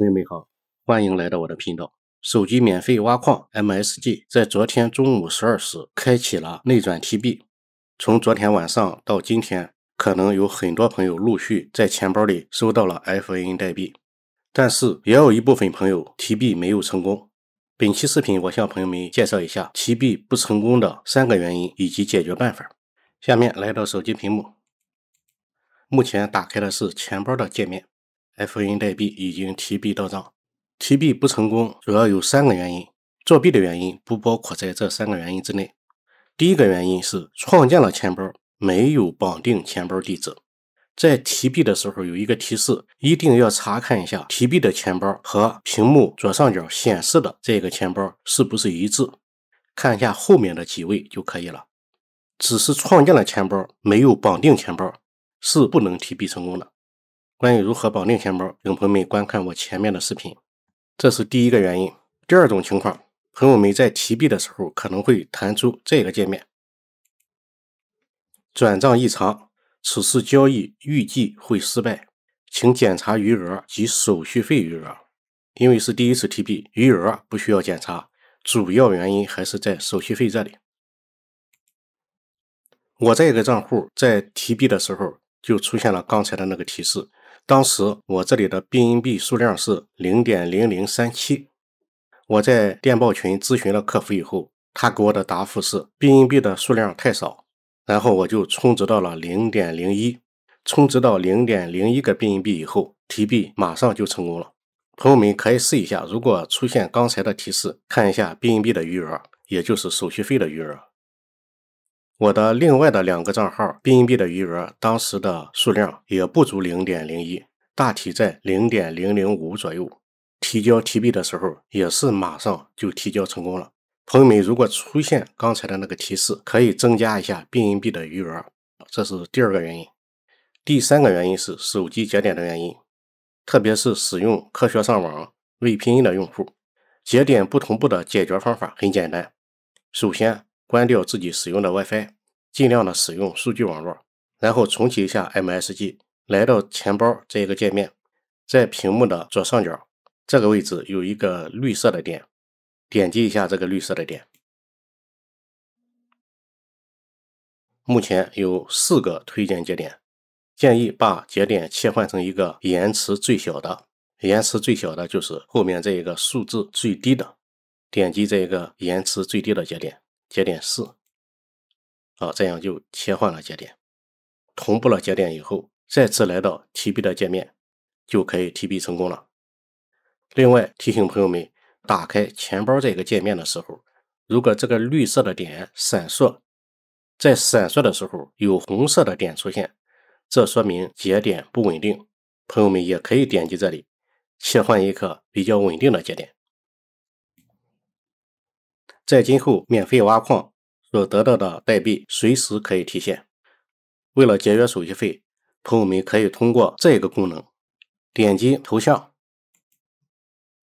朋友们好，欢迎来到我的频道。手机免费挖矿 MSG 在昨天中午十二时开启了内转 TB。从昨天晚上到今天，可能有很多朋友陆续在钱包里收到了 FAN 代币，但是也有一部分朋友提币没有成功。本期视频我向朋友们介绍一下提币不成功的三个原因以及解决办法。下面来到手机屏幕，目前打开的是钱包的界面。f n 代币已经提币到账，提币不成功主要有三个原因，作弊的原因不包括在这三个原因之内。第一个原因是创建了钱包，没有绑定钱包地址，在提币的时候有一个提示，一定要查看一下提币的钱包和屏幕左上角显示的这个钱包是不是一致，看一下后面的几位就可以了。只是创建了钱包，没有绑定钱包，是不能提币成功的。关于如何绑定钱包，朋友们观看我前面的视频。这是第一个原因。第二种情况，朋友们在提币的时候可能会弹出这个界面：转账异常，此次交易预计会失败，请检查余额及手续费余额。因为是第一次提币，余额不需要检查，主要原因还是在手续费这里。我这个账户在提币的时候就出现了刚才的那个提示。当时我这里的 BNB 数量是零点零零三七，我在电报群咨询了客服以后，他给我的答复是 BNB 的数量太少，然后我就充值到了零点零一，充值到零点零一个 BNB 以后，提币马上就成功了。朋友们可以试一下，如果出现刚才的提示，看一下 BNB 的余额，也就是手续费的余额。我的另外的两个账号币盈币的余额，当时的数量也不足零点零一，大体在零点零零五左右。提交提币的时候，也是马上就提交成功了。朋友们，如果出现刚才的那个提示，可以增加一下币盈币的余额，这是第二个原因。第三个原因是手机节点的原因，特别是使用科学上网未拼音的用户，节点不同步的解决方法很简单，首先。关掉自己使用的 WiFi，尽量的使用数据网络，然后重启一下 MSG。来到钱包这一个界面，在屏幕的左上角这个位置有一个绿色的点，点击一下这个绿色的点。目前有四个推荐节点，建议把节点切换成一个延迟最小的。延迟最小的就是后面这一个数字最低的，点击这一个延迟最低的节点。节点四啊，这样就切换了节点，同步了节点以后，再次来到 TB 的界面，就可以 TB 成功了。另外提醒朋友们，打开钱包这个界面的时候，如果这个绿色的点闪烁，在闪烁的时候有红色的点出现，这说明节点不稳定。朋友们也可以点击这里，切换一个比较稳定的节点。在今后免费挖矿所得到的代币，随时可以提现。为了节约手续费，朋友们可以通过这个功能，点击头像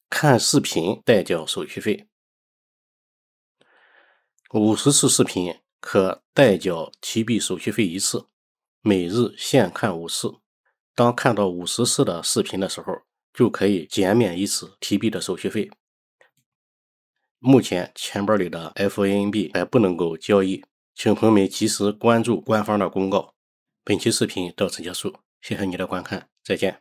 看视频代缴手续费。五十次视频可代缴提币手续费一次，每日限看五次。当看到五十次的视频的时候，就可以减免一次提币的手续费。目前钱包里的 FANB 还不能够交易，请朋友们及时关注官方的公告。本期视频到此结束，谢谢你的观看，再见。